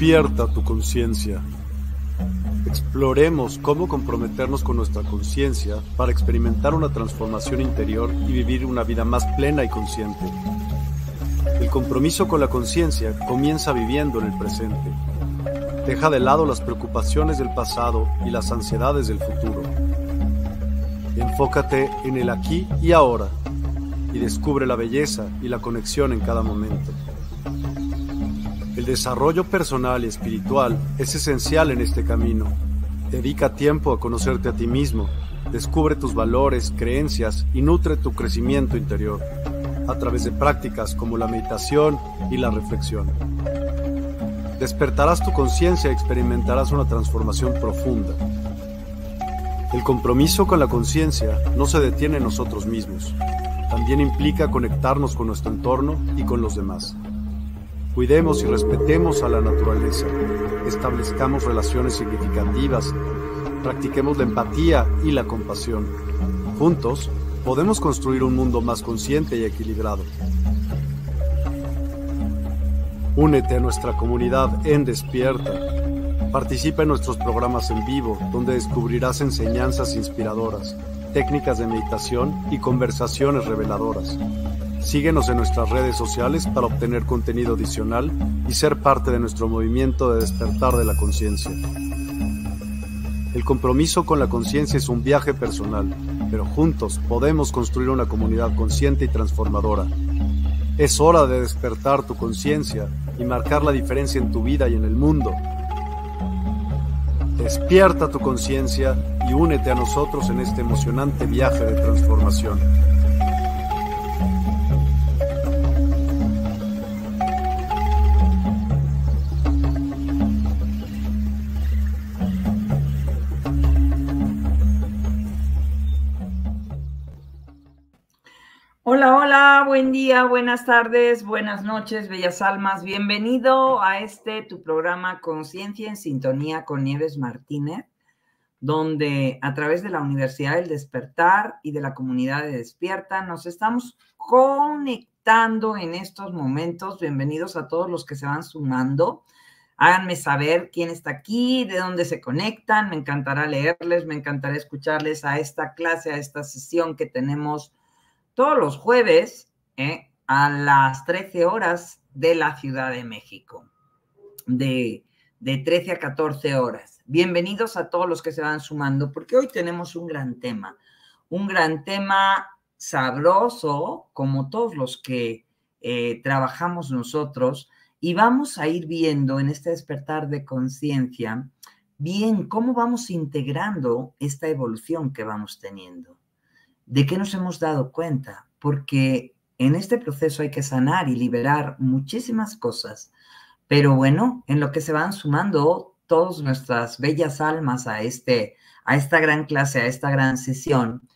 Despierta tu conciencia. Exploremos cómo comprometernos con nuestra conciencia para experimentar una transformación interior y vivir una vida más plena y consciente. El compromiso con la conciencia comienza viviendo en el presente. Deja de lado las preocupaciones del pasado y las ansiedades del futuro. Enfócate en el aquí y ahora y descubre la belleza y la conexión en cada momento desarrollo personal y espiritual es esencial en este camino. Dedica tiempo a conocerte a ti mismo, descubre tus valores, creencias y nutre tu crecimiento interior a través de prácticas como la meditación y la reflexión. Despertarás tu conciencia y experimentarás una transformación profunda. El compromiso con la conciencia no se detiene en nosotros mismos, también implica conectarnos con nuestro entorno y con los demás. Cuidemos y respetemos a la naturaleza, establezcamos relaciones significativas, practiquemos la empatía y la compasión. Juntos, podemos construir un mundo más consciente y equilibrado. Únete a nuestra comunidad en Despierta. Participa en nuestros programas en vivo, donde descubrirás enseñanzas inspiradoras, técnicas de meditación y conversaciones reveladoras. Síguenos en nuestras redes sociales para obtener contenido adicional y ser parte de nuestro movimiento de despertar de la conciencia. El compromiso con la conciencia es un viaje personal, pero juntos podemos construir una comunidad consciente y transformadora. Es hora de despertar tu conciencia y marcar la diferencia en tu vida y en el mundo. Despierta tu conciencia y únete a nosotros en este emocionante viaje de transformación. buen día, buenas tardes, buenas noches, bellas almas. Bienvenido a este tu programa Conciencia en Sintonía con Nieves Martínez, donde a través de la Universidad del Despertar y de la comunidad de Despierta nos estamos conectando en estos momentos. Bienvenidos a todos los que se van sumando. Háganme saber quién está aquí, de dónde se conectan. Me encantará leerles, me encantará escucharles a esta clase, a esta sesión que tenemos todos los jueves ¿eh? a las 13 horas de la Ciudad de México, de, de 13 a 14 horas. Bienvenidos a todos los que se van sumando, porque hoy tenemos un gran tema, un gran tema sabroso, como todos los que eh, trabajamos nosotros, y vamos a ir viendo en este despertar de conciencia, bien, cómo vamos integrando esta evolución que vamos teniendo, de qué nos hemos dado cuenta, porque en este proceso hay que sanar y liberar muchísimas cosas, pero bueno, en lo que se van sumando todas nuestras bellas almas a, este, a esta gran clase, a esta gran sesión.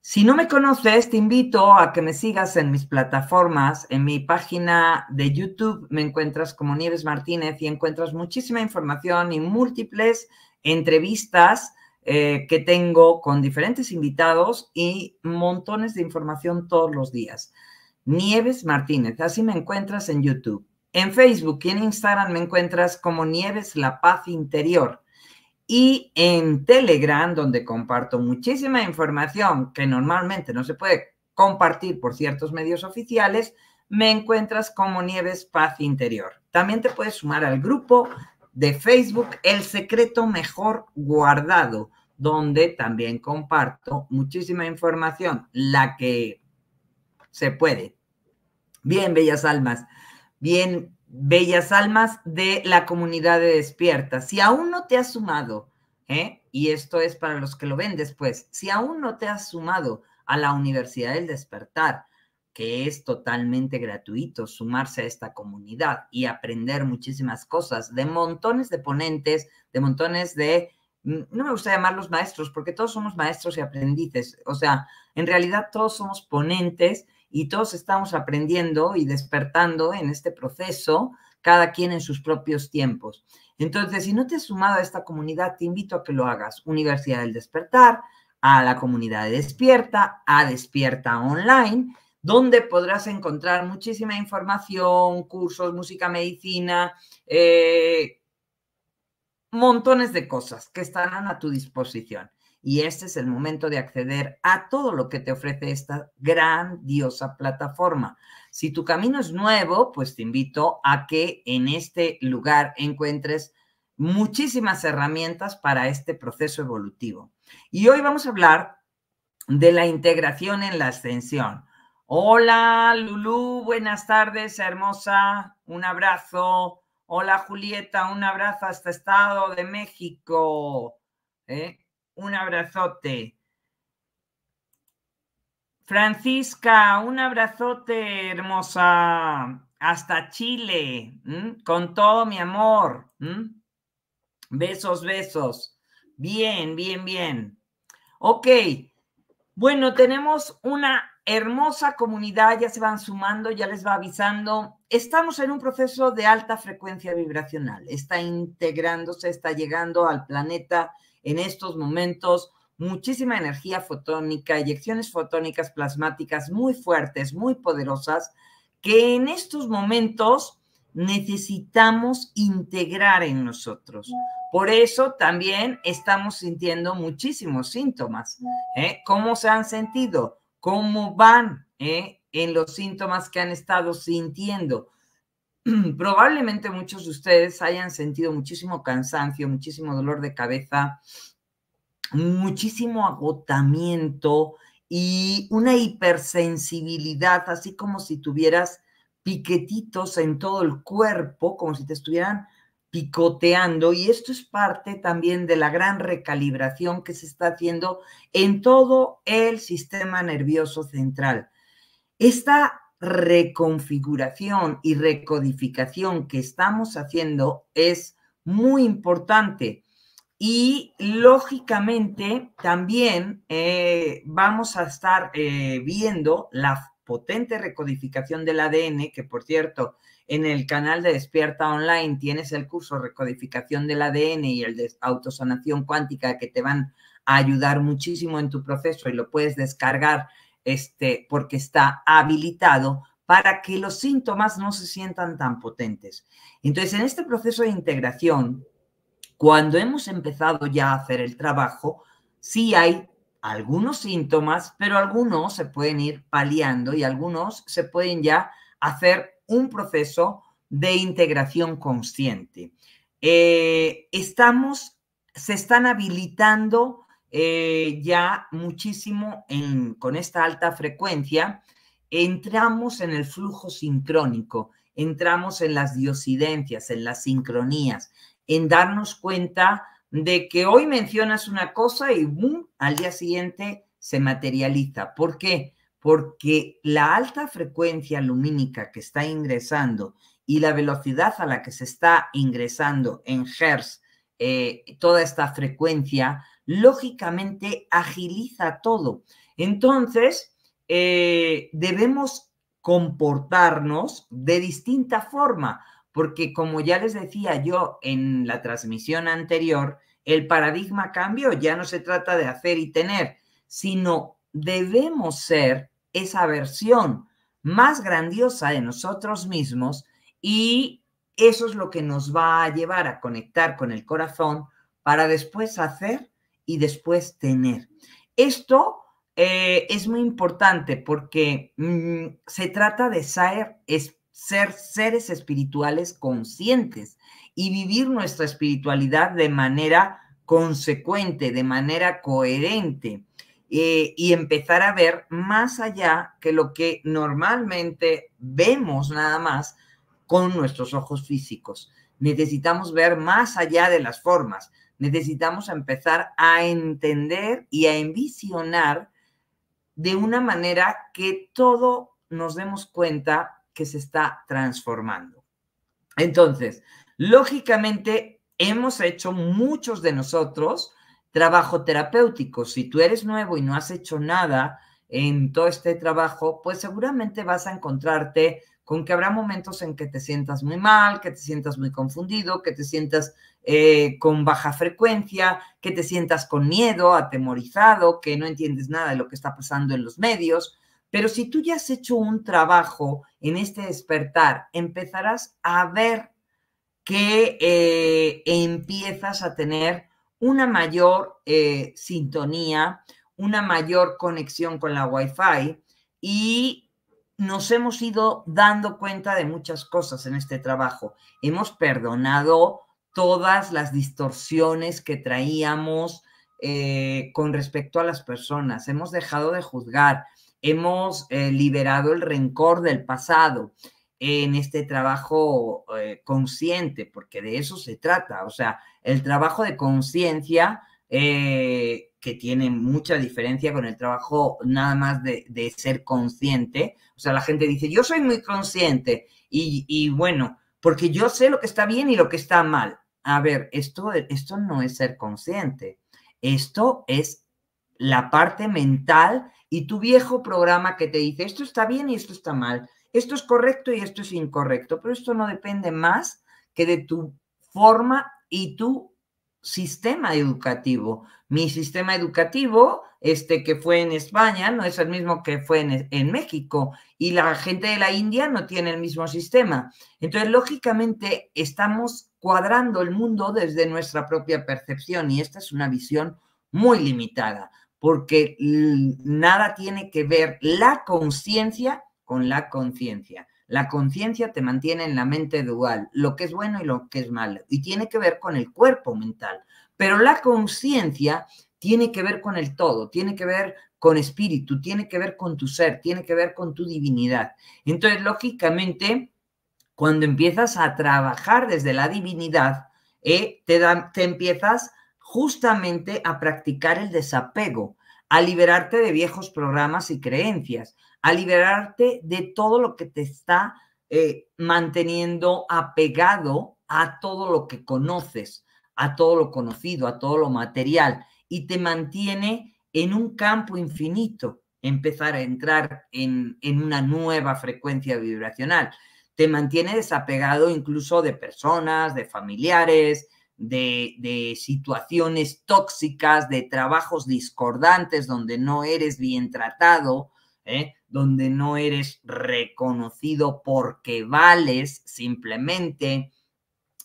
Si no me conoces, te invito a que me sigas en mis plataformas. En mi página de YouTube me encuentras como Nieves Martínez y encuentras muchísima información y múltiples entrevistas eh, que tengo con diferentes invitados y montones de información todos los días. Nieves Martínez, así me encuentras en YouTube. En Facebook y en Instagram me encuentras como Nieves La Paz Interior. Y en Telegram, donde comparto muchísima información que normalmente no se puede compartir por ciertos medios oficiales, me encuentras como Nieves Paz Interior. También te puedes sumar al grupo de Facebook El Secreto Mejor Guardado, donde también comparto muchísima información, la que se puede Bien, bellas almas. Bien, bellas almas de la comunidad de despierta. Si aún no te has sumado, ¿eh? y esto es para los que lo ven después, si aún no te has sumado a la Universidad del Despertar, que es totalmente gratuito sumarse a esta comunidad y aprender muchísimas cosas de montones de ponentes, de montones de, mm, no me gusta llamarlos maestros, porque todos somos maestros y aprendices, o sea, en realidad todos somos ponentes y todos estamos aprendiendo y despertando en este proceso, cada quien en sus propios tiempos. Entonces, si no te has sumado a esta comunidad, te invito a que lo hagas. Universidad del Despertar, a la comunidad de Despierta, a Despierta Online, donde podrás encontrar muchísima información, cursos, música, medicina, eh, montones de cosas que estarán a tu disposición y este es el momento de acceder a todo lo que te ofrece esta grandiosa plataforma. Si tu camino es nuevo, pues te invito a que en este lugar encuentres muchísimas herramientas para este proceso evolutivo. Y hoy vamos a hablar de la integración en la ascensión. Hola Lulú, buenas tardes, hermosa, un abrazo. Hola Julieta, un abrazo hasta Estado de México. ¿eh? un abrazote. Francisca, un abrazote, hermosa. Hasta Chile, con todo mi amor. Besos, besos. Bien, bien, bien. Ok. Bueno, tenemos una hermosa comunidad, ya se van sumando, ya les va avisando. Estamos en un proceso de alta frecuencia vibracional. Está integrándose, está llegando al planeta en estos momentos muchísima energía fotónica, eyecciones fotónicas plasmáticas muy fuertes, muy poderosas, que en estos momentos necesitamos integrar en nosotros. Por eso también estamos sintiendo muchísimos síntomas. ¿eh? ¿Cómo se han sentido? ¿Cómo van ¿eh? en los síntomas que han estado sintiendo? probablemente muchos de ustedes hayan sentido muchísimo cansancio, muchísimo dolor de cabeza, muchísimo agotamiento y una hipersensibilidad, así como si tuvieras piquetitos en todo el cuerpo, como si te estuvieran picoteando y esto es parte también de la gran recalibración que se está haciendo en todo el sistema nervioso central. Esta reconfiguración y recodificación que estamos haciendo es muy importante. Y lógicamente también eh, vamos a estar eh, viendo la potente recodificación del ADN, que por cierto, en el canal de Despierta Online tienes el curso Recodificación del ADN y el de autosanación cuántica que te van a ayudar muchísimo en tu proceso y lo puedes descargar este, porque está habilitado para que los síntomas no se sientan tan potentes. Entonces, en este proceso de integración, cuando hemos empezado ya a hacer el trabajo, sí hay algunos síntomas, pero algunos se pueden ir paliando y algunos se pueden ya hacer un proceso de integración consciente. Eh, estamos, se están habilitando eh, ya muchísimo con esta alta frecuencia, entramos en el flujo sincrónico, entramos en las diosidencias, en las sincronías, en darnos cuenta de que hoy mencionas una cosa y al día siguiente se materializa. ¿Por qué? Porque la alta frecuencia lumínica que está ingresando y la velocidad a la que se está ingresando en Hertz eh, toda esta frecuencia lógicamente agiliza todo. Entonces, eh, debemos comportarnos de distinta forma, porque como ya les decía yo en la transmisión anterior, el paradigma cambió, ya no se trata de hacer y tener, sino debemos ser esa versión más grandiosa de nosotros mismos y eso es lo que nos va a llevar a conectar con el corazón para después hacer y después tener. Esto eh, es muy importante porque mm, se trata de ser, ser seres espirituales conscientes y vivir nuestra espiritualidad de manera consecuente, de manera coherente eh, y empezar a ver más allá que lo que normalmente vemos nada más con nuestros ojos físicos. Necesitamos ver más allá de las formas, necesitamos empezar a entender y a envisionar de una manera que todo nos demos cuenta que se está transformando. Entonces, lógicamente, hemos hecho muchos de nosotros trabajo terapéutico. Si tú eres nuevo y no has hecho nada en todo este trabajo, pues seguramente vas a encontrarte con que habrá momentos en que te sientas muy mal, que te sientas muy confundido, que te sientas eh, con baja frecuencia, que te sientas con miedo, atemorizado, que no entiendes nada de lo que está pasando en los medios. Pero si tú ya has hecho un trabajo en este despertar, empezarás a ver que eh, empiezas a tener una mayor eh, sintonía, una mayor conexión con la Wi-Fi y nos hemos ido dando cuenta de muchas cosas en este trabajo. Hemos perdonado todas las distorsiones que traíamos eh, con respecto a las personas. Hemos dejado de juzgar, hemos eh, liberado el rencor del pasado en este trabajo eh, consciente, porque de eso se trata. O sea, el trabajo de conciencia, que tiene mucha diferencia con el trabajo nada más de, ser consciente. O sea, la gente dice, yo soy muy consciente y, y bueno, porque yo sé lo que está bien y lo que está mal a ver, esto, esto no es ser consciente, esto es la parte mental y tu viejo programa que te dice, esto está bien y esto está mal, esto es correcto y esto es incorrecto, pero esto no depende más que de tu forma y tu sistema educativo. Mi sistema educativo, este que fue en España, no es el mismo que fue en, en, México y la gente de la India no tiene el mismo sistema. Entonces, lógicamente, estamos cuadrando el mundo desde nuestra propia percepción y esta es una visión muy limitada porque nada tiene que ver la conciencia con la conciencia. La conciencia te mantiene en la mente dual, lo que es bueno y lo que es malo, y tiene que ver con el cuerpo mental. Pero la conciencia tiene que ver con el todo, tiene que ver con espíritu, tiene que ver con tu ser, tiene que ver con tu divinidad. Entonces, lógicamente, cuando empiezas a trabajar desde la divinidad, eh, te, empiezas justamente a practicar el desapego, a liberarte de viejos programas y creencias, a liberarte de todo lo que te está eh, manteniendo apegado a todo lo que conoces, a todo lo conocido, a todo lo material, y te mantiene en un campo infinito, empezar a entrar en una nueva frecuencia vibracional te mantiene desapegado incluso de personas, de familiares, de, situaciones tóxicas, de trabajos discordantes donde no eres bien tratado, ¿eh? donde no eres reconocido porque vales simplemente,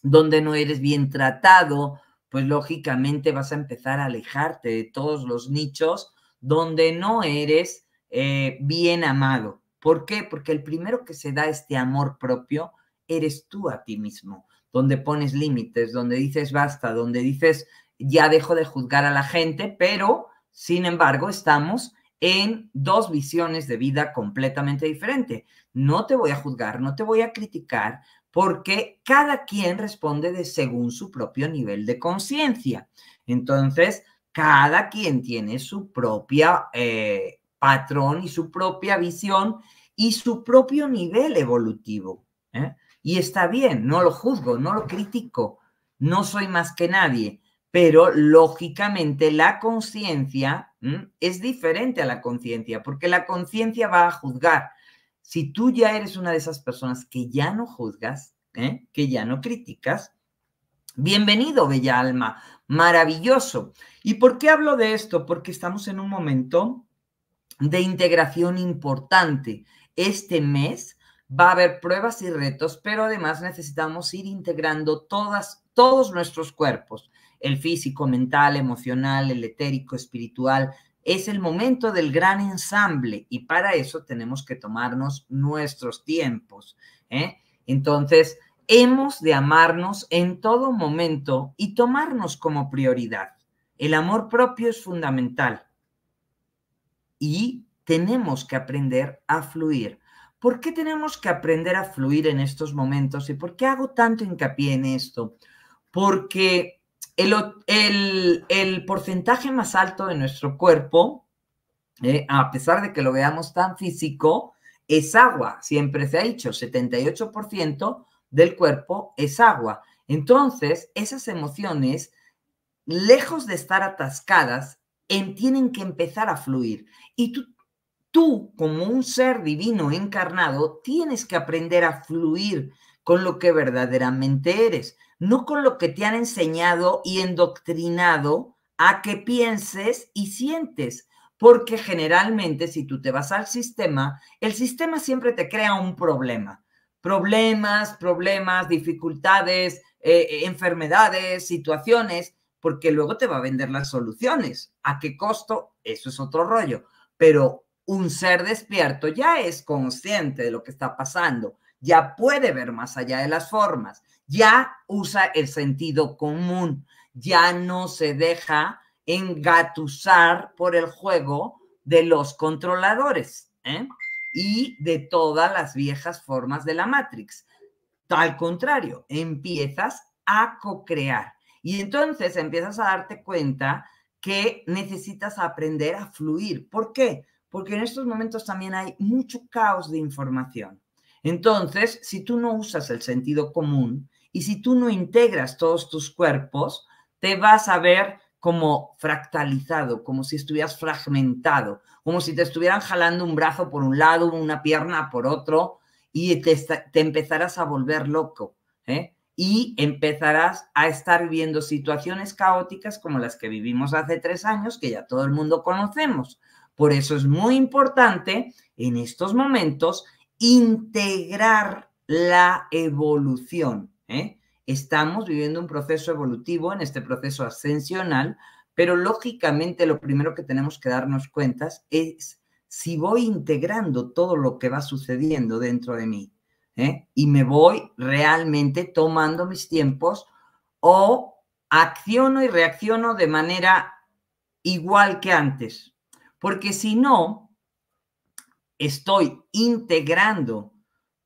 donde no eres bien tratado, pues lógicamente vas a empezar a alejarte de todos los nichos donde no eres eh, bien amado. ¿Por qué? Porque el primero que se da este amor propio eres tú a ti mismo, donde pones límites, donde dices basta, donde dices ya dejo de juzgar a la gente, pero sin embargo estamos en dos visiones de vida completamente diferentes. No te voy a juzgar, no te voy a criticar, porque cada quien responde de según su propio nivel de conciencia. Entonces, cada quien tiene su propia eh, patrón y su propia visión y su propio nivel evolutivo. ¿eh? Y está bien, no lo juzgo, no lo critico, no soy más que nadie, pero lógicamente la conciencia es diferente a la conciencia, porque la conciencia va a juzgar. Si tú ya eres una de esas personas que ya no juzgas, ¿eh? que ya no criticas, bienvenido, bella alma, maravilloso. ¿Y por qué hablo de esto? Porque estamos en un momento de integración importante. Este mes va a haber pruebas y retos, pero además necesitamos ir integrando todas, todos nuestros cuerpos, el físico, mental, emocional, el etérico, espiritual. Es el momento del gran ensamble y para eso tenemos que tomarnos nuestros tiempos. ¿eh? Entonces, hemos de amarnos en todo momento y tomarnos como prioridad. El amor propio es fundamental y tenemos que aprender a fluir. ¿Por qué tenemos que aprender a fluir en estos momentos? ¿Y por qué hago tanto hincapié en esto? Porque el, porcentaje más alto de nuestro cuerpo, eh, a pesar de que lo veamos tan físico, es agua. Siempre se ha dicho, 78% del cuerpo es agua. Entonces, esas emociones, lejos de estar atascadas, tienen que empezar a fluir. Y tú, tú, como un ser divino encarnado, tienes que aprender a fluir con lo que verdaderamente eres, no con lo que te han enseñado y endoctrinado a que pienses y sientes. Porque generalmente si tú te vas al sistema, el sistema siempre te crea un problema. Problemas, problemas, dificultades, eh, eh, enfermedades, situaciones porque luego te va a vender las soluciones. ¿A qué costo? Eso es otro rollo. Pero un ser despierto ya es consciente de lo que está pasando, ya puede ver más allá de las formas, ya usa el sentido común, ya no se deja engatusar por el juego de los controladores ¿eh? y de todas las viejas formas de la Matrix. Al contrario, empiezas a co-crear y entonces empiezas a darte cuenta que necesitas aprender a fluir. ¿Por qué? Porque en estos momentos también hay mucho caos de información. Entonces, si tú no usas el sentido común y si tú no integras todos tus cuerpos, te vas a ver como fractalizado, como si estuvieras fragmentado, como si te estuvieran jalando un brazo por un lado, una pierna por otro y te, empezarás a volver loco. ¿eh? y empezarás a estar viviendo situaciones caóticas como las que vivimos hace tres años, que ya todo el mundo conocemos. Por eso es muy importante en estos momentos integrar la evolución. ¿eh? Estamos viviendo un proceso evolutivo en este proceso ascensional, pero lógicamente lo primero que tenemos que darnos cuenta es si voy integrando todo lo que va sucediendo dentro de mí. ¿eh? y me voy realmente tomando mis tiempos o acciono y reacciono de manera igual que antes. Porque si no, estoy integrando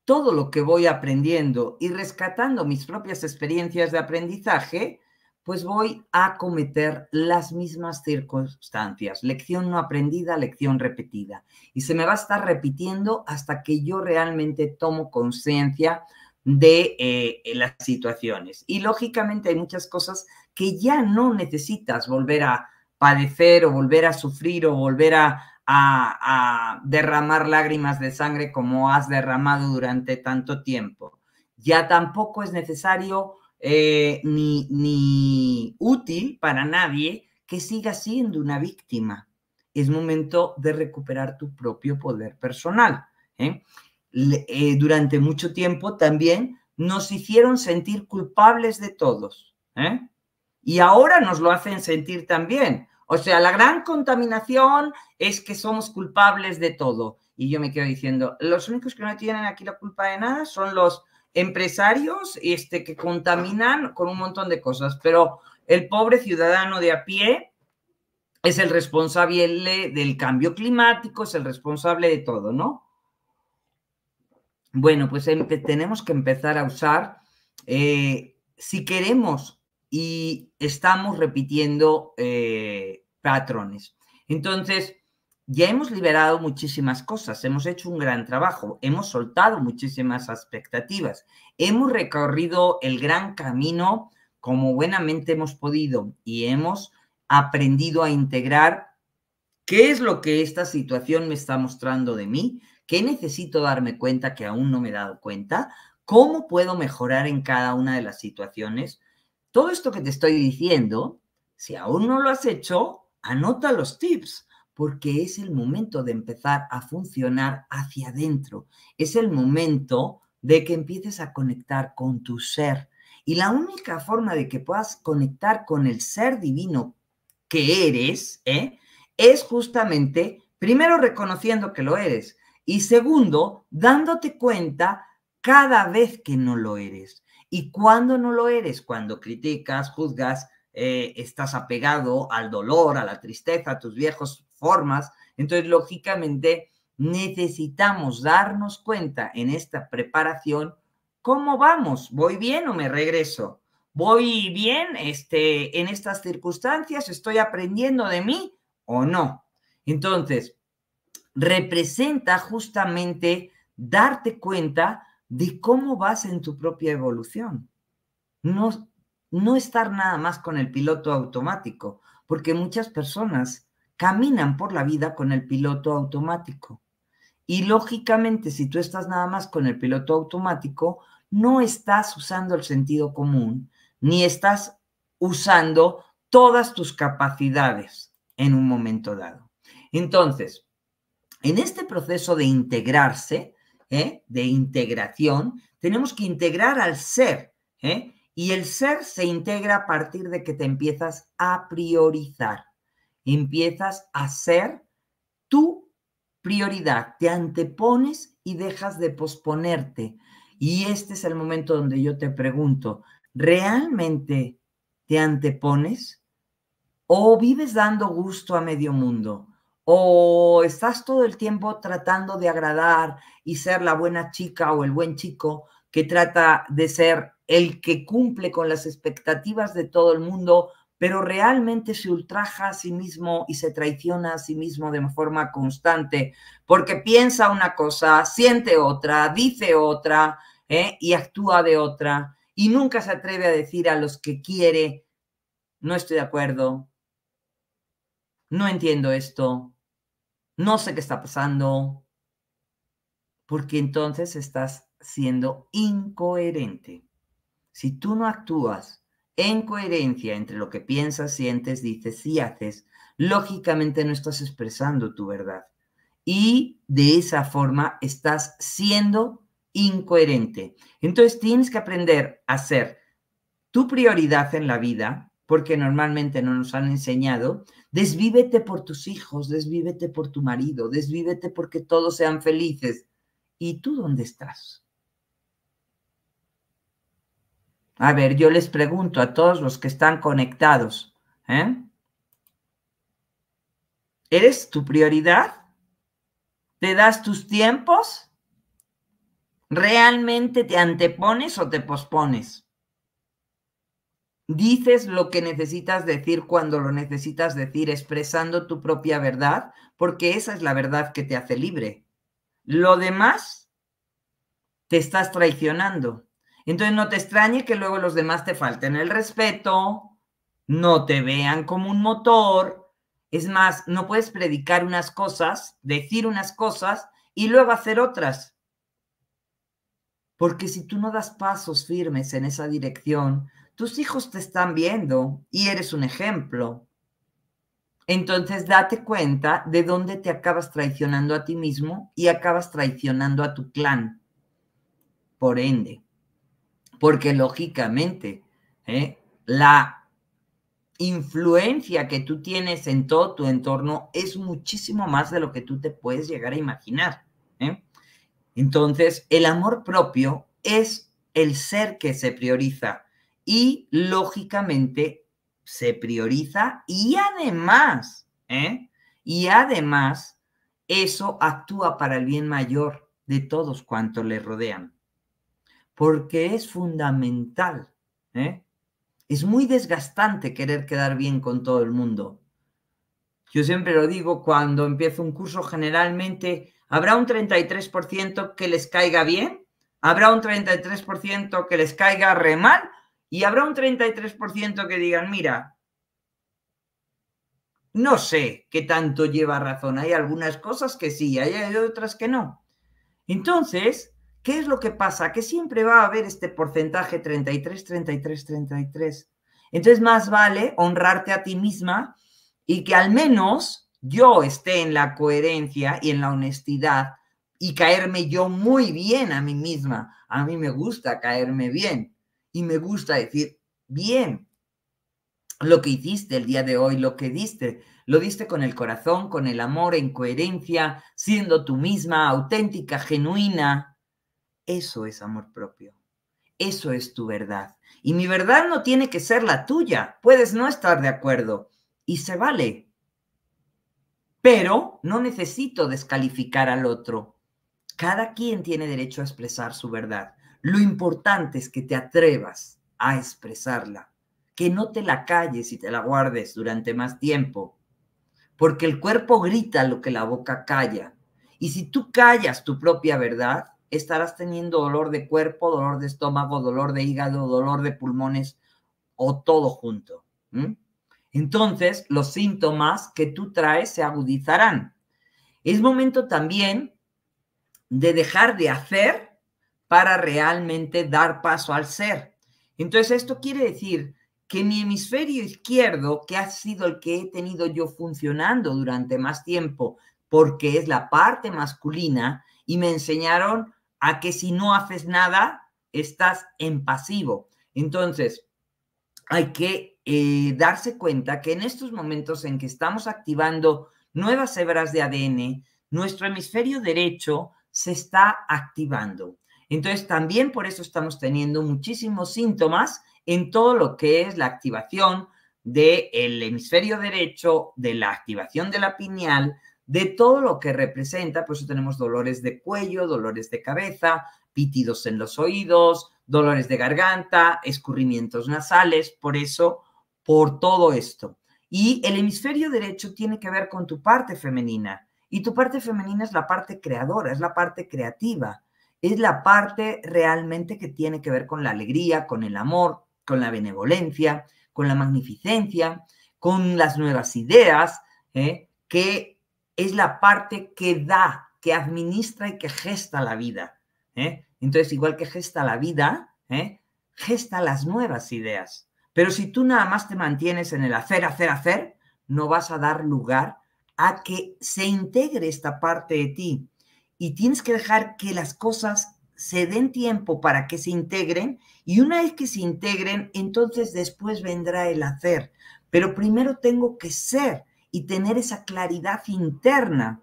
todo lo que voy aprendiendo y rescatando mis propias experiencias de aprendizaje pues voy a cometer las mismas circunstancias. Lección no aprendida, lección repetida. Y se me va a estar repitiendo hasta que yo realmente tomo conciencia de eh, eh, las situaciones. Y lógicamente hay muchas cosas que ya no necesitas volver a padecer o volver a sufrir o volver a, a derramar lágrimas de sangre como has derramado durante tanto tiempo. Ya tampoco es necesario eh, ni, útil para nadie que siga siendo una víctima. Es momento de recuperar tu propio poder personal. ¿eh? Eh, durante mucho tiempo también nos hicieron sentir culpables de todos. Y ahora nos lo hacen sentir también. O sea, la gran contaminación es que somos culpables de todo. Y yo me quedo diciendo, los únicos que no tienen aquí la culpa de nada son los empresarios este, que contaminan con un montón de cosas, pero el pobre ciudadano de a pie es el responsable del cambio climático, es el responsable de todo, ¿no? Bueno, pues em, tenemos que empezar a usar, eh, si queremos, y estamos repitiendo eh, patrones. Entonces, ya hemos liberado muchísimas cosas, hemos hecho un gran trabajo, hemos soltado muchísimas expectativas, hemos recorrido el gran camino como buenamente hemos podido y hemos aprendido a integrar qué es lo que esta situación me está mostrando de mí, qué necesito darme cuenta que aún no me he dado cuenta, cómo puedo mejorar en cada una de las situaciones. Todo esto que te estoy diciendo, si aún no lo has hecho, anota los tips porque es el momento de empezar a funcionar hacia adentro. Es el momento de que empieces a conectar con tu ser. Y la única forma de que puedas conectar con el ser divino que eres ¿eh? es justamente, primero, reconociendo que lo eres y segundo, dándote cuenta cada vez que no lo eres. ¿Y cuando no lo eres? Cuando criticas, juzgas, eh, estás apegado al dolor, a la tristeza, a tus viejos formas. Entonces, lógicamente, necesitamos darnos cuenta en esta preparación cómo vamos, voy bien o me regreso, voy bien este, en estas circunstancias, estoy aprendiendo de mí o no. Entonces, representa justamente darte cuenta de cómo vas en tu propia evolución. No, no estar nada más con el piloto automático, porque muchas personas caminan por la vida con el piloto automático. Y lógicamente, si tú estás nada más con el piloto automático, no estás usando el sentido común, ni estás usando todas tus capacidades en un momento dado. Entonces, en este proceso de integrarse, ¿eh? de integración, tenemos que integrar al ser. ¿eh? Y el ser se integra a partir de que te empiezas a priorizar. Empiezas a ser tu prioridad, te antepones y dejas de posponerte. Y este es el momento donde yo te pregunto, ¿realmente te antepones? ¿O vives dando gusto a medio mundo? ¿O estás todo el tiempo tratando de agradar y ser la buena chica o el buen chico que trata de ser el que cumple con las expectativas de todo el mundo pero realmente se ultraja a sí mismo y se traiciona a sí mismo de forma constante, porque piensa una cosa, siente otra, dice otra ¿eh? y actúa de otra, y nunca se atreve a decir a los que quiere, no estoy de acuerdo, no entiendo esto, no sé qué está pasando, porque entonces estás siendo incoherente. Si tú no actúas en coherencia entre lo que piensas, sientes, dices y haces, lógicamente no estás expresando tu verdad. Y de esa forma estás siendo incoherente. Entonces tienes que aprender a ser tu prioridad en la vida, porque normalmente no nos han enseñado, desvívete por tus hijos, desvívete por tu marido, desvíbete porque todos sean felices. ¿Y tú dónde estás? A ver, yo les pregunto a todos los que están conectados, ¿eh? ¿Eres tu prioridad? ¿Te das tus tiempos? ¿Realmente te antepones o te pospones? ¿Dices lo que necesitas decir cuando lo necesitas decir, expresando tu propia verdad? Porque esa es la verdad que te hace libre. Lo demás te estás traicionando. Entonces no te extrañe que luego los demás te falten el respeto, no te vean como un motor. Es más, no puedes predicar unas cosas, decir unas cosas y luego hacer otras. Porque si tú no das pasos firmes en esa dirección, tus hijos te están viendo y eres un ejemplo. Entonces date cuenta de dónde te acabas traicionando a ti mismo y acabas traicionando a tu clan. Por ende porque lógicamente ¿eh? la influencia que tú tienes en todo tu entorno es muchísimo más de lo que tú te puedes llegar a imaginar. ¿eh? Entonces, el amor propio es el ser que se prioriza y lógicamente se prioriza y además, ¿eh? y además, eso actúa para el bien mayor de todos cuantos le rodean porque es fundamental. ¿eh? Es muy desgastante querer quedar bien con todo el mundo. Yo siempre lo digo, cuando empiezo un curso generalmente habrá un 33% que les caiga bien, habrá un 33% que les caiga re mal y habrá un 33% que digan, mira, no sé qué tanto lleva razón. Hay algunas cosas que sí, hay otras que no. Entonces, ¿Qué es lo que pasa? Que siempre va a haber este porcentaje 33, 33, 33. Entonces más vale honrarte a ti misma y que al menos yo esté en la coherencia y en la honestidad y caerme yo muy bien a mí misma. A mí me gusta caerme bien y me gusta decir, bien, lo que hiciste el día de hoy, lo que diste, lo diste con el corazón, con el amor, en coherencia, siendo tú misma, auténtica, genuina, eso es amor propio. Eso es tu verdad. Y mi verdad no tiene que ser la tuya. Puedes no estar de acuerdo y se vale. Pero no necesito descalificar al otro. Cada quien tiene derecho a expresar su verdad. Lo importante es que te atrevas a expresarla, que no te la calles y te la guardes durante más tiempo, porque el cuerpo grita lo que la boca calla. Y si tú callas tu propia verdad, estarás teniendo dolor de cuerpo, dolor de estómago, dolor de hígado, dolor de pulmones o todo junto. Entonces, los síntomas que tú traes se agudizarán. Es momento también de dejar de hacer para realmente dar paso al ser. Entonces, esto quiere decir que mi hemisferio izquierdo, que ha sido el que he tenido yo funcionando durante más tiempo, porque es la parte masculina, y me enseñaron a que si no haces nada, estás en pasivo. Entonces, hay que eh, darse cuenta que en estos momentos en que estamos activando nuevas hebras de ADN, nuestro hemisferio derecho se está activando. Entonces, también por eso estamos teniendo muchísimos síntomas en todo lo que es la activación del hemisferio derecho, de la activación de la pineal, de todo lo que representa, por eso tenemos dolores de cuello, dolores de cabeza, pitidos en los oídos, dolores de garganta, escurrimientos nasales, por eso, por todo esto. Y el hemisferio derecho tiene que ver con tu parte femenina. Y tu parte femenina es la parte creadora, es la parte creativa, es la parte realmente que tiene que ver con la alegría, con el amor, con la benevolencia, con la magnificencia, con las nuevas ideas, ¿eh? que es la parte que da, que administra y que gesta la vida. ¿eh? Entonces, igual que gesta la vida, ¿eh? gesta las nuevas ideas. Pero si tú nada más te mantienes en el hacer, hacer, hacer, no vas a dar lugar a que se integre esta parte de ti. Y tienes que dejar que las cosas se den tiempo para que se integren y una vez que se integren, entonces después vendrá el hacer. Pero primero tengo que ser y tener esa claridad interna,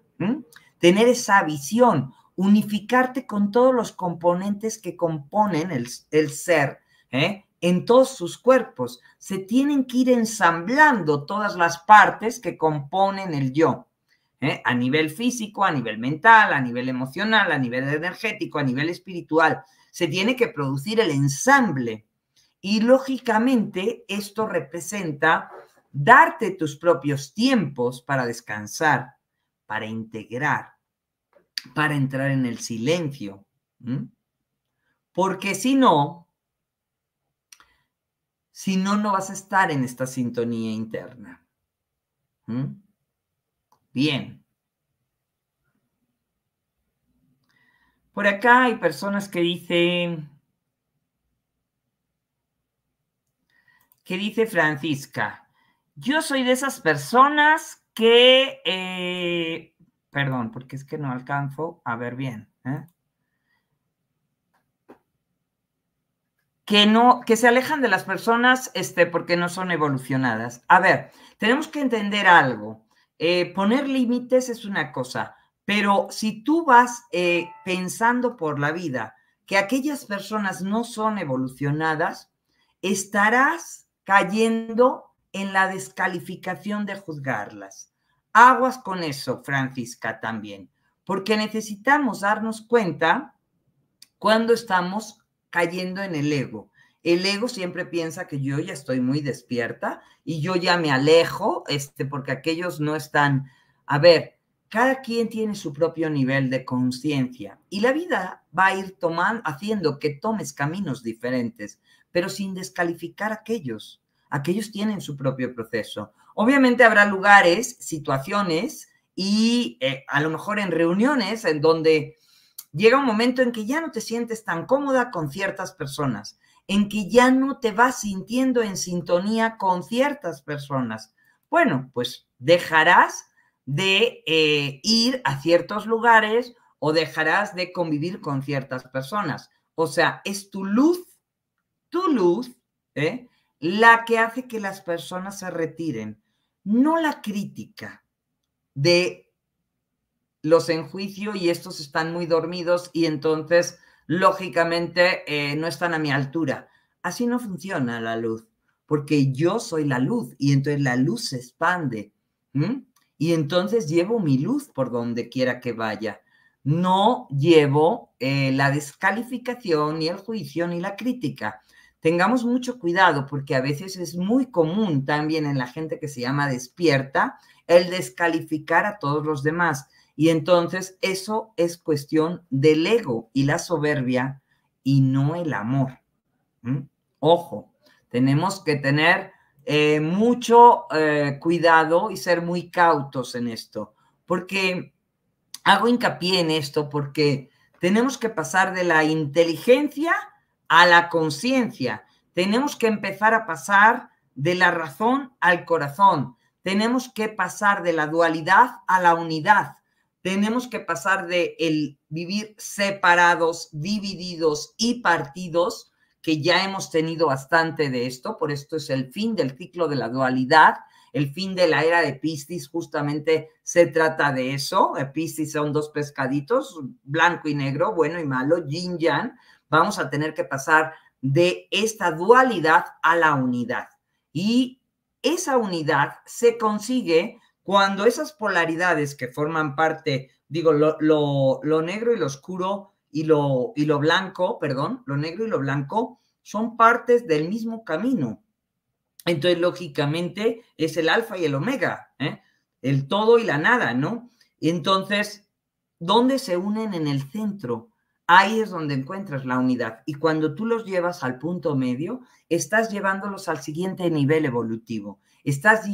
tener esa visión, unificarte con todos los componentes que componen el, ser, ¿eh? en todos sus cuerpos. Se tienen que ir ensamblando todas las partes que componen el yo, ¿eh? a nivel físico, a nivel mental, a nivel emocional, a nivel energético, a nivel espiritual. Se tiene que producir el ensamble. Y lógicamente esto representa darte tus propios tiempos para descansar, para integrar, para entrar en el silencio. Porque si no, si no, no vas a estar en esta sintonía interna. Bien. Por acá hay personas que dicen, que dice Francisca, yo soy de esas personas que, eh, perdón, porque es que no alcanzo a ver bien, ¿eh? que no, que se alejan de las personas este, porque no son evolucionadas. A ver, tenemos que entender algo. Eh, poner límites es una cosa, pero si tú vas pensando por la vida que aquellas personas no son evolucionadas, estarás cayendo en la descalificación de juzgarlas. Aguas con eso, Francisca, también, porque necesitamos darnos cuenta cuando estamos cayendo en el ego. El ego siempre piensa que yo ya estoy muy despierta y yo ya me alejo, este, porque aquellos no están. A ver, cada quien tiene su propio nivel de conciencia y la vida va a ir tomando, haciendo que tomes caminos diferentes, pero sin descalificar aquellos aquellos tienen su propio proceso. Obviamente habrá lugares, situaciones y eh, a lo mejor en reuniones en donde llega un momento en que ya no te sientes tan cómoda con ciertas personas, en que ya no te vas sintiendo en sintonía con ciertas personas. Bueno, pues dejarás de eh, ir a ciertos lugares o dejarás de convivir con ciertas personas. O sea, es tu luz, tu luz, ¿eh? la que hace que las personas se retiren, no la crítica de los juicio y estos están muy dormidos y entonces, lógicamente, eh, no están a mi altura. Así no funciona la luz, porque yo soy la luz y entonces la luz se expande. Y entonces llevo mi luz por donde quiera que vaya. No llevo eh, la descalificación, ni el juicio, ni la crítica tengamos mucho cuidado porque a veces es muy común también en la gente que se llama despierta el descalificar a todos los demás. Y entonces eso es cuestión del ego y la soberbia y no el amor. Ojo, tenemos que tener eh, mucho eh, cuidado y ser muy cautos en esto, porque hago hincapié en esto, porque tenemos que pasar de la inteligencia a la conciencia. Tenemos que empezar a pasar de la razón al corazón. Tenemos que pasar de la dualidad a la unidad. Tenemos que pasar de el vivir separados, divididos y partidos, que ya hemos tenido bastante de esto, por esto es el fin del ciclo de la dualidad, el fin de la era de Piscis, justamente se trata de eso. Eh, Piscis son dos pescaditos, blanco y negro, bueno y malo, yin yang, vamos a tener que pasar de esta dualidad a la unidad. Y esa unidad se consigue cuando esas polaridades que forman parte, digo, lo, negro y lo oscuro y lo, y lo blanco, perdón, lo negro y lo blanco son partes del mismo camino. Entonces, lógicamente, es el alfa y el omega, ¿eh? el todo y la nada, ¿no? Entonces, ¿dónde se unen en el centro? Ahí es donde encuentras la unidad. Y cuando tú los llevas al punto medio, estás llevándolos al siguiente nivel evolutivo, estás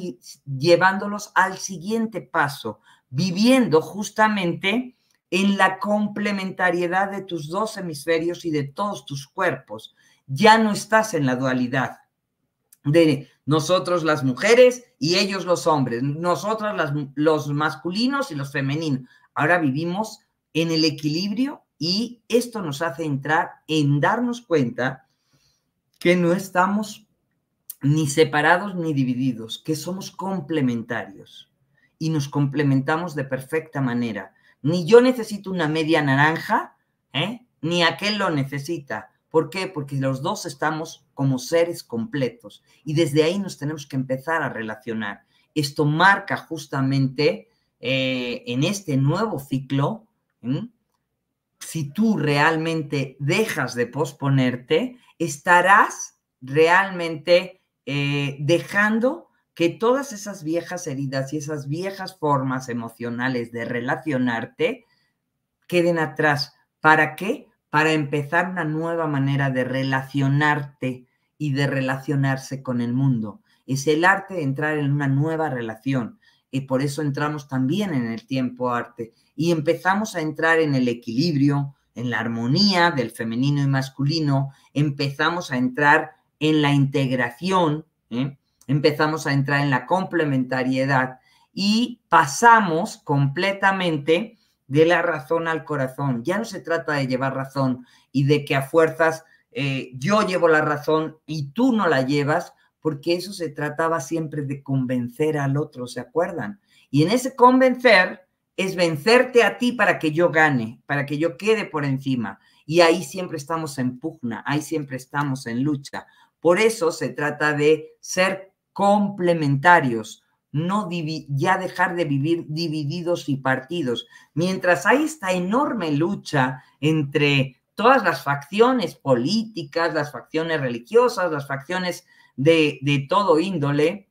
llevándolos al siguiente paso, viviendo justamente en la complementariedad de tus dos hemisferios y de todos tus cuerpos. Ya no estás en la dualidad de nosotros las mujeres y ellos los hombres, nosotras los masculinos y los femeninos. Ahora vivimos en el equilibrio y esto nos hace entrar en darnos cuenta que no estamos ni separados ni divididos, que somos complementarios y nos complementamos de perfecta manera. Ni yo necesito una media naranja, ¿eh? ni aquel lo necesita. ¿Por qué? Porque los dos estamos como seres completos y desde ahí nos tenemos que empezar a relacionar. Esto marca justamente eh, en este nuevo ciclo si tú realmente dejas de posponerte, estarás realmente eh, dejando que todas esas viejas heridas y esas viejas formas emocionales de relacionarte queden atrás. ¿Para qué? Para empezar una nueva manera de relacionarte y de relacionarse con el mundo. Es el arte de entrar en una nueva relación. Y por eso entramos también en el tiempo arte y empezamos a entrar en el equilibrio, en la armonía del femenino y masculino, empezamos a entrar en la integración, ¿eh? empezamos a entrar en la complementariedad y pasamos completamente de la razón al corazón. Ya no se trata de llevar razón y de que a fuerzas eh, yo llevo la razón y tú no la llevas, porque eso se trataba siempre de convencer al otro, ¿se acuerdan? Y en ese convencer es vencerte a ti para que yo gane, para que yo quede por encima. Y ahí siempre estamos en pugna, ahí siempre estamos en lucha. Por eso se trata de ser complementarios, no ya dejar de vivir divididos y partidos. Mientras hay esta enorme lucha entre todas las facciones políticas, las facciones religiosas, las facciones de, de todo índole,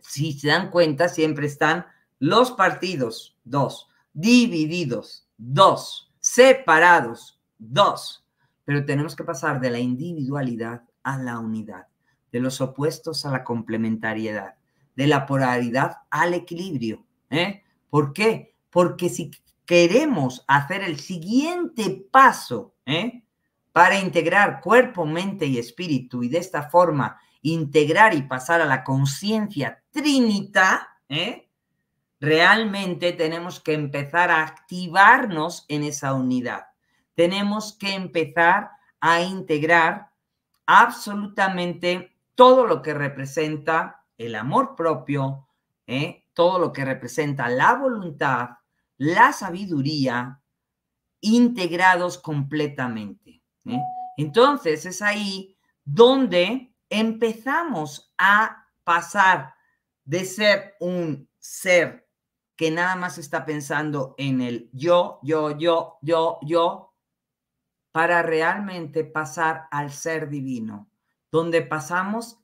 si se dan cuenta, siempre están los partidos, Dos, divididos, dos, separados, dos, Pero tenemos que pasar de la individualidad a la unidad, de los opuestos a la complementariedad, de la polaridad al equilibrio. ¿eh? ¿Por qué? Porque si queremos hacer el siguiente paso ¿eh? para integrar cuerpo, mente y espíritu y de esta forma integrar y pasar a la conciencia trinita, ¿eh? Realmente tenemos que empezar a activarnos en esa unidad. Tenemos que empezar a integrar absolutamente todo lo que representa el amor propio, ¿eh? todo lo que representa la voluntad, la sabiduría, integrados completamente. ¿eh? Entonces es ahí donde empezamos a pasar de ser un ser que nada más está pensando en el yo, yo, yo, yo, yo, para realmente pasar al ser divino, donde pasamos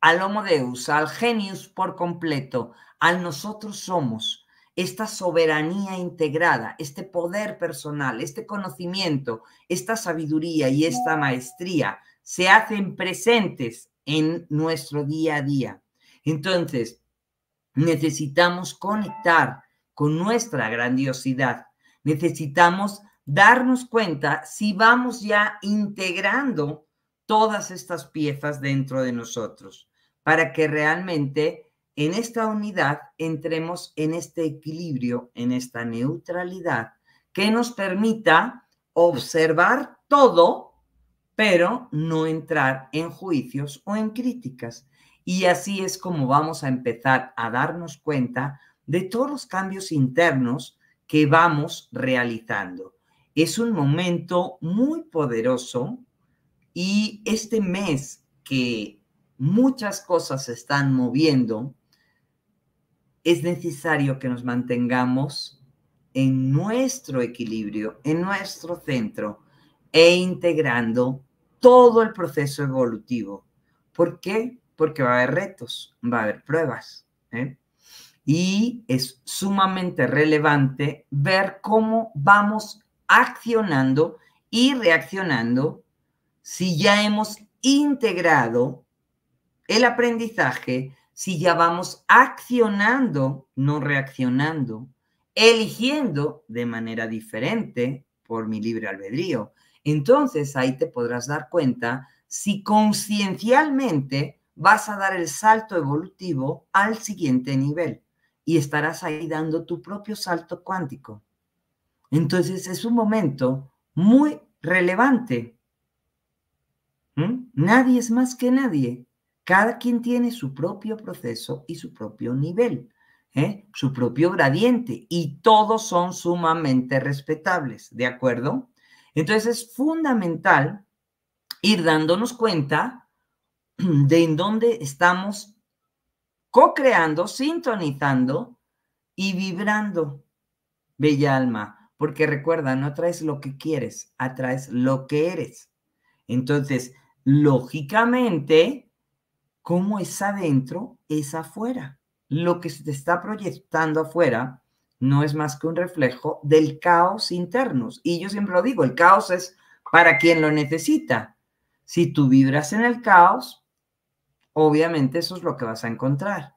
al Homo Deus, al genius por completo, al nosotros somos, esta soberanía integrada, este poder personal, este conocimiento, esta sabiduría y esta maestría se hacen presentes en nuestro día a día. Entonces, Necesitamos conectar con nuestra grandiosidad. Necesitamos darnos cuenta si vamos ya integrando todas estas piezas dentro de nosotros para que realmente en esta unidad entremos en este equilibrio, en esta neutralidad que nos permita observar todo, pero no entrar en juicios o en críticas, y así es como vamos a empezar a darnos cuenta de todos los cambios internos que vamos realizando. Es un momento muy poderoso y este mes que muchas cosas se están moviendo, es necesario que nos mantengamos en nuestro equilibrio, en nuestro centro e integrando todo el proceso evolutivo. ¿Por qué? porque va a haber retos, va a haber pruebas. ¿eh? Y es sumamente relevante ver cómo vamos accionando y reaccionando si ya hemos integrado el aprendizaje, si ya vamos accionando, no reaccionando, eligiendo de manera diferente por mi libre albedrío. Entonces ahí te podrás dar cuenta si conciencialmente vas a dar el salto evolutivo al siguiente nivel y estarás ahí dando tu propio salto cuántico. Entonces es un momento muy relevante. ¿Mm? Nadie es más que nadie. Cada quien tiene su propio proceso y su propio nivel, ¿eh? su propio gradiente, y todos son sumamente respetables, ¿de acuerdo? Entonces es fundamental ir dándonos cuenta de en dónde estamos co-creando, sintonizando y vibrando, bella alma. Porque recuerda, no atraes lo que quieres, atraes lo que eres. Entonces, lógicamente, como es adentro es afuera. Lo que se te está proyectando afuera no es más que un reflejo del caos interno. Y yo siempre lo digo, el caos es para quien lo necesita. Si tú vibras en el caos, obviamente eso es lo que vas a encontrar.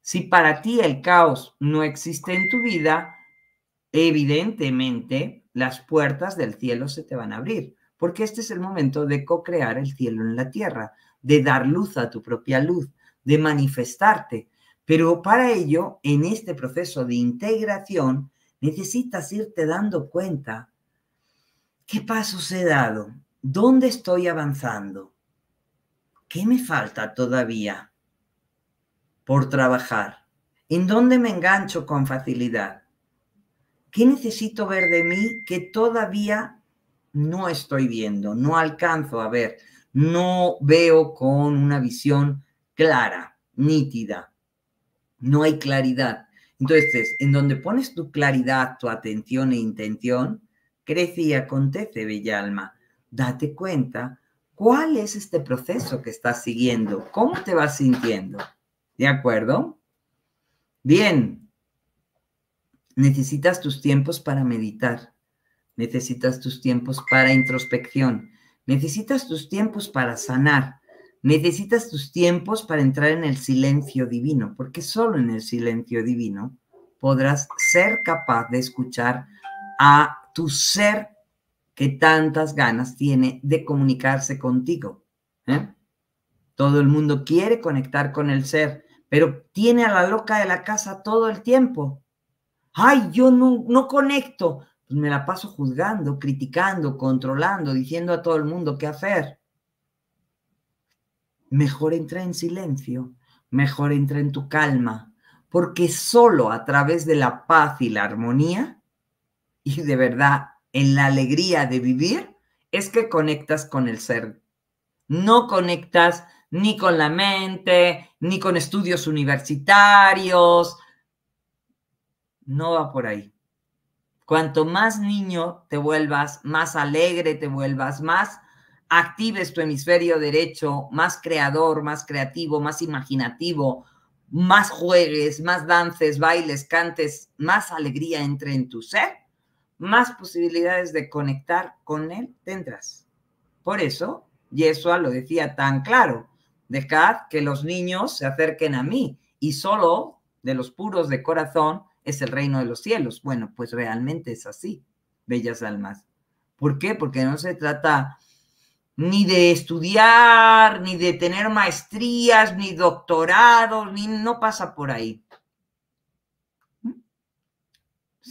Si para ti el caos no existe en tu vida, evidentemente las puertas del cielo se te van a abrir, porque este es el momento de co-crear el cielo en la tierra, de dar luz a tu propia luz, de manifestarte. Pero para ello, en este proceso de integración, necesitas irte dando cuenta qué pasos he dado, dónde estoy avanzando, ¿Qué me falta todavía por trabajar? ¿En dónde me engancho con facilidad? ¿Qué necesito ver de mí que todavía no estoy viendo, no alcanzo a ver, no veo con una visión clara, nítida? No hay claridad. Entonces, en donde pones tu claridad, tu atención e intención, crece y acontece, bella alma. Date cuenta ¿Cuál es este proceso que estás siguiendo? ¿Cómo te vas sintiendo? ¿De acuerdo? Bien. Necesitas tus tiempos para meditar. Necesitas tus tiempos para introspección. Necesitas tus tiempos para sanar. Necesitas tus tiempos para entrar en el silencio divino, porque solo en el silencio divino podrás ser capaz de escuchar a tu ser que tantas ganas tiene de comunicarse contigo. ¿eh? Todo el mundo quiere conectar con el ser, pero tiene a la loca de la casa todo el tiempo. Ay, yo no, no conecto. Pues me la paso juzgando, criticando, controlando, diciendo a todo el mundo qué hacer. Mejor entra en silencio, mejor entra en tu calma, porque solo a través de la paz y la armonía, y de verdad en la alegría de vivir, es que conectas con el ser. No conectas ni con la mente, ni con estudios universitarios. No va por ahí. Cuanto más niño te vuelvas, más alegre te vuelvas, más actives tu hemisferio derecho, más creador, más creativo, más imaginativo, más juegues, más dances, bailes, cantes, más alegría entre en tu ser, más posibilidades de conectar con Él tendrás. Por eso, Yeshua lo decía tan claro, dejad que los niños se acerquen a mí y solo de los puros de corazón es el reino de los cielos. Bueno, pues realmente es así, bellas almas. ¿Por qué? Porque no se trata ni de estudiar, ni de tener maestrías, ni doctorados, ni no pasa por ahí.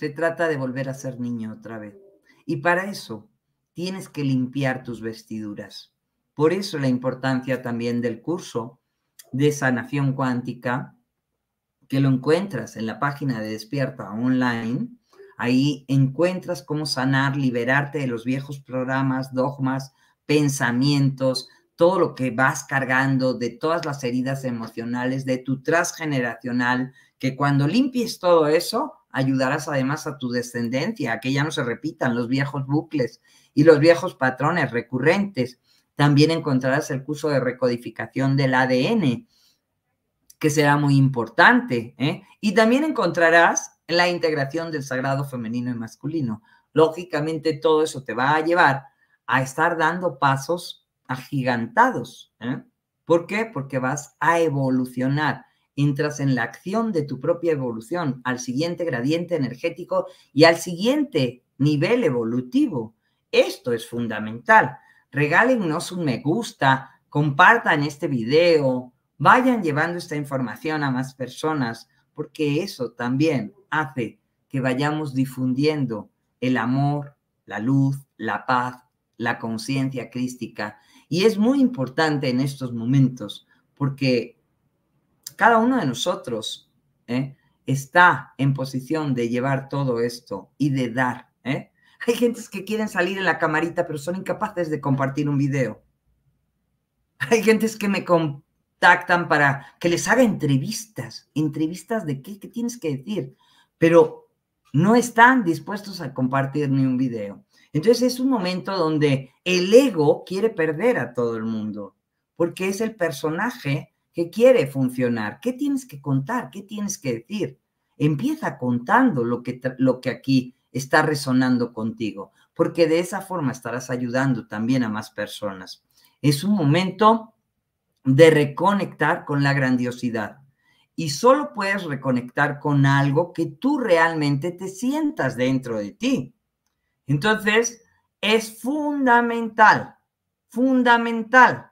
trata de volver a ser niño otra vez. Y para eso tienes que limpiar tus vestiduras. Por eso la importancia también del curso de sanación cuántica, que lo encuentras en la página de Despierta Online. Ahí encuentras cómo sanar, liberarte de los viejos programas, dogmas, pensamientos, todo lo que vas cargando, de todas las heridas emocionales, de tu transgeneracional, que cuando limpies todo eso, ayudarás además a tu descendencia, a que ya no se repitan los viejos bucles y los viejos patrones recurrentes. También encontrarás el curso de recodificación del ADN, que será muy importante. ¿eh? Y también encontrarás la integración del sagrado femenino y masculino. Lógicamente, todo eso te va a llevar a estar dando pasos agigantados. ¿eh? ¿Por qué? Porque vas a evolucionar entras en la acción de tu propia evolución al siguiente gradiente energético y al siguiente nivel evolutivo. Esto es fundamental. Regálennos un me gusta, compartan este video, vayan llevando esta información a más personas, porque eso también hace que vayamos difundiendo el amor, la luz, la paz, la conciencia crística. Y es muy importante en estos momentos, porque cada uno de nosotros ¿eh? está en posición de llevar todo esto y de dar. ¿eh? Hay gentes que quieren salir en la camarita, pero son incapaces de compartir un video. Hay gentes que me contactan para que les haga entrevistas. ¿Entrevistas de qué? ¿Qué tienes que decir? Pero no están dispuestos a compartir ni un video. Entonces es un momento donde el ego quiere perder a todo el mundo, porque es el personaje ¿Qué quiere funcionar. ¿Qué tienes que contar? ¿Qué tienes que decir? Empieza contando lo que, lo que aquí está resonando contigo, porque de esa forma estarás ayudando también a más personas. Es un momento de reconectar con la grandiosidad y solo puedes reconectar con algo que tú realmente te sientas dentro de ti. Entonces, es fundamental, fundamental.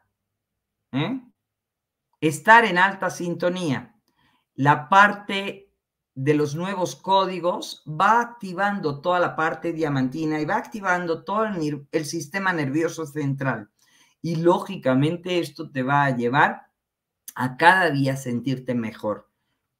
¿eh? estar en alta sintonía. La parte de los nuevos códigos va activando toda la parte diamantina y va activando todo el, sistema nervioso central. Y lógicamente esto te va a llevar a cada día sentirte mejor.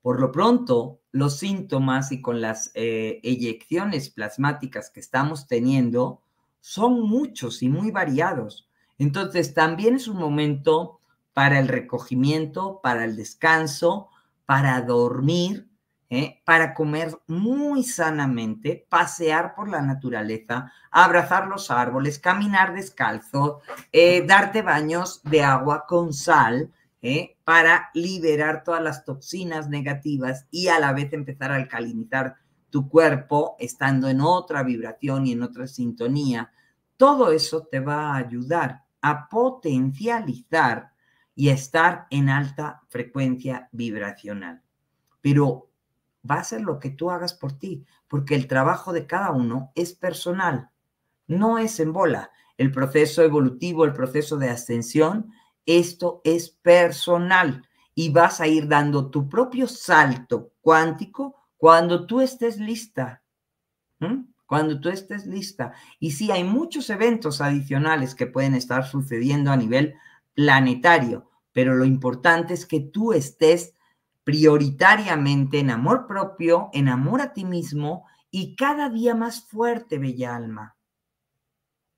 Por lo pronto, los síntomas y con las eh, eyecciones plasmáticas que estamos teniendo son muchos y muy variados. Entonces, también es un momento para el recogimiento, para el descanso, para dormir, ¿eh? para comer muy sanamente, pasear por la naturaleza, abrazar los árboles, caminar descalzo, eh, darte baños de agua con sal, ¿eh? para liberar todas las toxinas negativas y a la vez empezar a alcalinizar tu cuerpo estando en otra vibración y en otra sintonía. Todo eso te va a ayudar a potencializar y estar en alta frecuencia vibracional. Pero va a ser lo que tú hagas por ti, porque el trabajo de cada uno es personal, no es en bola. El proceso evolutivo, el proceso de ascensión, esto es personal y vas a ir dando tu propio salto cuántico cuando tú estés lista. Cuando tú estés lista. Y si hay muchos eventos adicionales que pueden estar sucediendo a nivel planetario, pero lo importante es que tú estés prioritariamente en amor propio, en amor a ti mismo y cada día más fuerte, bella alma.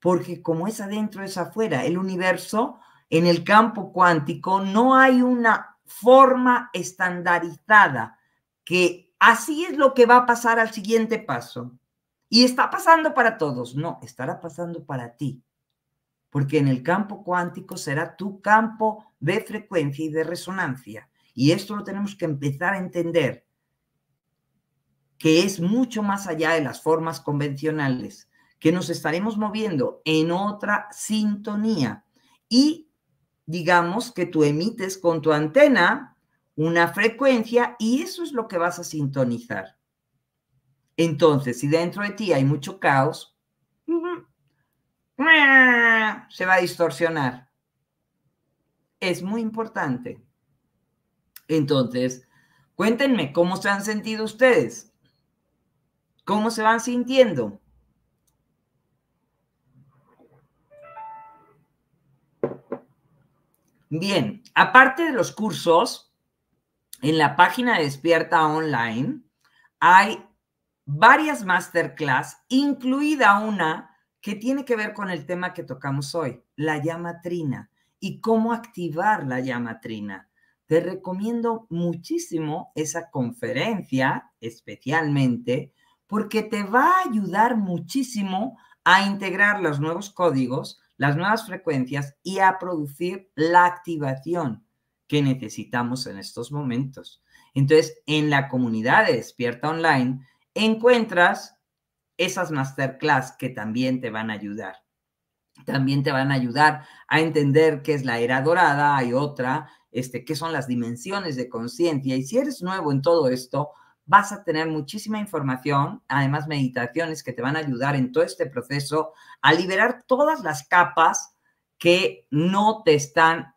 Porque como es adentro, es afuera. El universo, en el campo cuántico, no hay una forma estandarizada que así es lo que va a pasar al siguiente paso. Y está pasando para todos. No, estará pasando para ti porque en el campo cuántico será tu campo de frecuencia y de resonancia. Y esto lo tenemos que empezar a entender, que es mucho más allá de las formas convencionales, que nos estaremos moviendo en otra sintonía. Y digamos que tú emites con tu antena una frecuencia y eso es lo que vas a sintonizar. Entonces, si dentro de ti hay mucho caos, se va a distorsionar. Es muy importante. Entonces, cuéntenme cómo se han sentido ustedes. ¿Cómo se van sintiendo? Bien, aparte de los cursos, en la página de Despierta Online hay varias masterclass, incluida una que tiene que ver con el tema que tocamos hoy, la llama trina y cómo activar la llama trina. Te recomiendo muchísimo esa conferencia, especialmente, porque te va a ayudar muchísimo a integrar los nuevos códigos, las nuevas frecuencias y a producir la activación que necesitamos en estos momentos. Entonces, en la comunidad de Despierta Online encuentras esas masterclass que también te van a ayudar. También te van a ayudar a entender qué es la era dorada, hay otra, este, qué son las dimensiones de conciencia. Y si eres nuevo en todo esto, vas a tener muchísima información, además meditaciones que te van a ayudar en todo este proceso a liberar todas las capas que no te están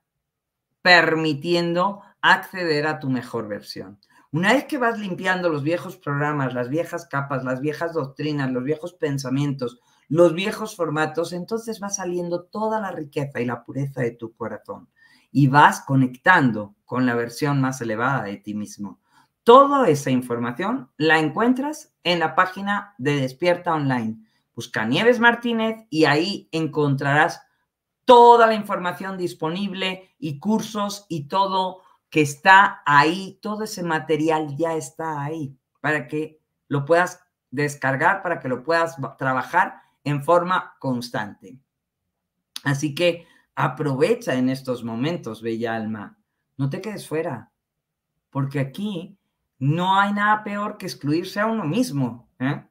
permitiendo acceder a tu mejor versión. Una vez que vas limpiando los viejos programas, las viejas capas, las viejas doctrinas, los viejos pensamientos, los viejos formatos, entonces va saliendo toda la riqueza y la pureza de tu corazón y vas conectando con la versión más elevada de ti mismo. Toda esa información la encuentras en la página de Despierta Online. Busca Nieves Martínez y ahí encontrarás toda la información disponible y cursos y todo está ahí, todo ese material ya está ahí para que lo puedas descargar, para que lo puedas trabajar en forma constante. Así que aprovecha en estos momentos, bella alma. No te quedes fuera, porque aquí no hay nada peor que excluirse a uno mismo. ¿eh?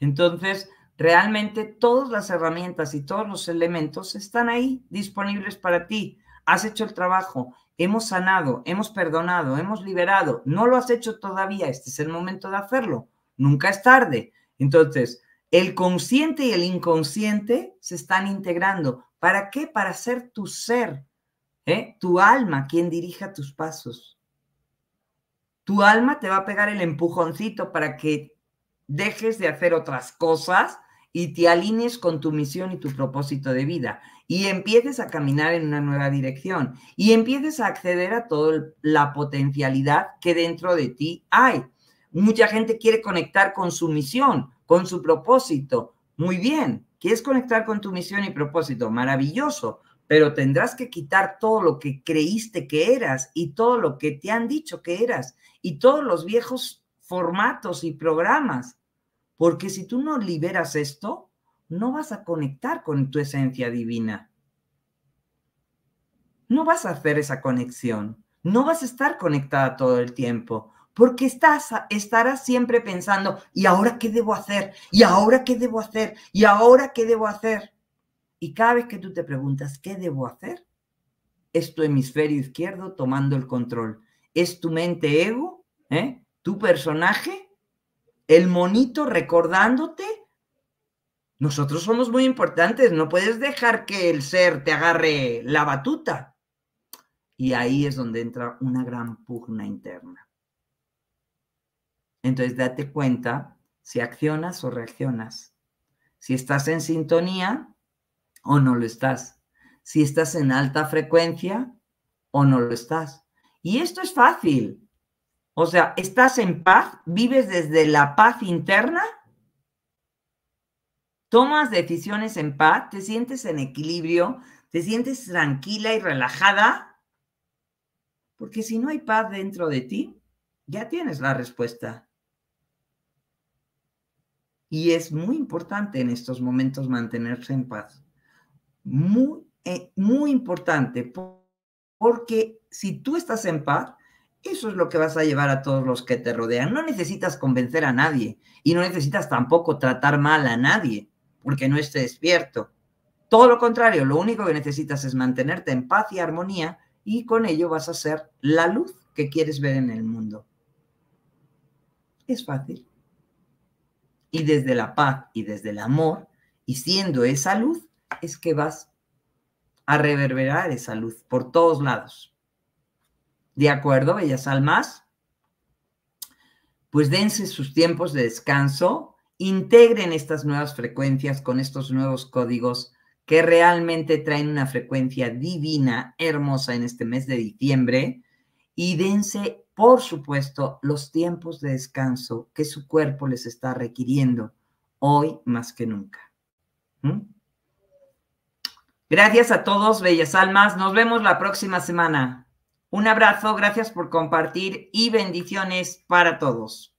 Entonces, realmente todas las herramientas y todos los elementos están ahí disponibles para ti has hecho el trabajo, hemos sanado, hemos perdonado, hemos liberado, no lo has hecho todavía, este es el momento de hacerlo, nunca es tarde. Entonces, el consciente y el inconsciente se están integrando. ¿Para qué? Para ser tu ser, ¿eh? tu alma quien dirija tus pasos. Tu alma te va a pegar el empujoncito para que dejes de hacer otras cosas y te alinees con tu misión y tu propósito de vida y empieces a caminar en una nueva dirección y empieces a acceder a toda la potencialidad que dentro de ti hay. Mucha gente quiere conectar con su misión, con su propósito. Muy bien, quieres conectar con tu misión y propósito, maravilloso, pero tendrás que quitar todo lo que creíste que eras y todo lo que te han dicho que eras y todos los viejos formatos y programas, porque si tú no liberas esto, no vas a conectar con tu esencia divina. No vas a hacer esa conexión. No vas a estar conectada todo el tiempo porque estás, estarás siempre pensando, ¿y ahora qué debo hacer? ¿Y ahora qué debo hacer? ¿Y ahora qué debo hacer? Y cada vez que tú te preguntas, ¿qué debo hacer? Es tu hemisferio izquierdo tomando el control. Es tu mente ego, ¿eh? tu personaje, el monito recordándote nosotros somos muy importantes, no puedes dejar que el ser te agarre la batuta. Y ahí es donde entra una gran pugna interna. Entonces date cuenta si accionas o reaccionas, si estás en sintonía o no lo estás, si estás en alta frecuencia o no lo estás. Y esto es fácil. O sea, estás en paz, vives desde la paz interna tomas decisiones en paz, te sientes en equilibrio, te sientes tranquila y relajada, porque si no hay paz dentro de ti, ya tienes la respuesta. Y es muy importante en estos momentos mantenerse en paz. Muy, eh, muy importante, porque si tú estás en paz, eso es lo que vas a llevar a todos los que te rodean. No necesitas convencer a nadie y no necesitas tampoco tratar mal a nadie porque no esté despierto. Todo lo contrario, lo único que necesitas es mantenerte en paz y armonía y con ello vas a ser la luz que quieres ver en el mundo. Es fácil. Y desde la paz y desde el amor, y siendo esa luz, es que vas a reverberar esa luz por todos lados. ¿De acuerdo, bellas almas? Pues dense sus tiempos de descanso, integren estas nuevas frecuencias con estos nuevos códigos que realmente traen una frecuencia divina, hermosa en este mes de diciembre. Y dense, por supuesto, los tiempos de descanso que su cuerpo les está requiriendo hoy más que nunca. ¿Mm? Gracias a todos, bellas almas. Nos vemos la próxima semana. Un abrazo, gracias por compartir y bendiciones para todos.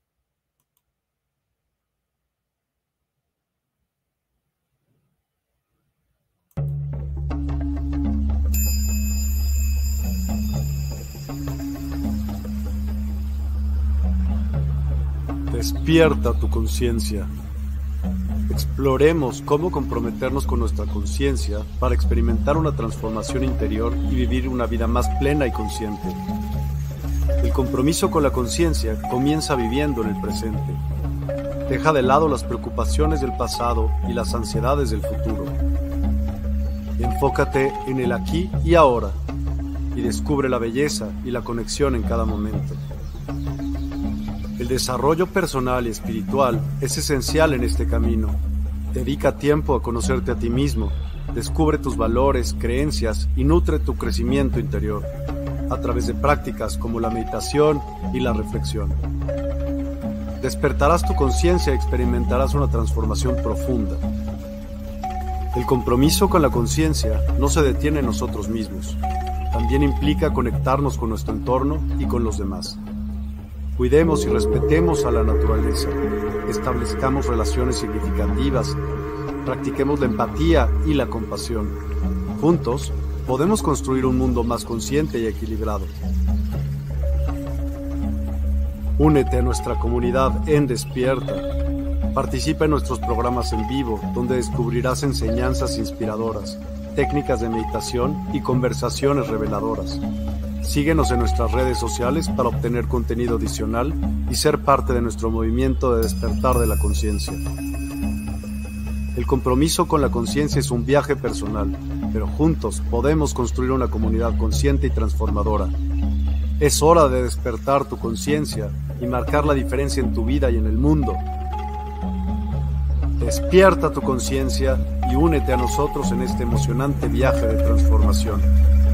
Despierta tu conciencia. Exploremos cómo comprometernos con nuestra conciencia para experimentar una transformación interior y vivir una vida más plena y consciente. El compromiso con la conciencia comienza viviendo en el presente. Deja de lado las preocupaciones del pasado y las ansiedades del futuro. Enfócate en el aquí y ahora y descubre la belleza y la conexión en cada momento. El desarrollo personal y espiritual es esencial en este camino. Dedica tiempo a conocerte a ti mismo, descubre tus valores, creencias y nutre tu crecimiento interior a través de prácticas como la meditación y la reflexión. Despertarás tu conciencia y experimentarás una transformación profunda. El compromiso con la conciencia no se detiene en nosotros mismos, también implica conectarnos con nuestro entorno y con los demás. Cuidemos y respetemos a la naturaleza, establezcamos relaciones significativas, practiquemos la empatía y la compasión. Juntos, podemos construir un mundo más consciente y equilibrado. Únete a nuestra comunidad en Despierta. Participa en nuestros programas en vivo, donde descubrirás enseñanzas inspiradoras, técnicas de meditación y conversaciones reveladoras. Síguenos en nuestras redes sociales para obtener contenido adicional y ser parte de nuestro movimiento de despertar de la conciencia. El compromiso con la conciencia es un viaje personal, pero juntos podemos construir una comunidad consciente y transformadora. Es hora de despertar tu conciencia y marcar la diferencia en tu vida y en el mundo. Despierta tu conciencia y únete a nosotros en este emocionante viaje de transformación.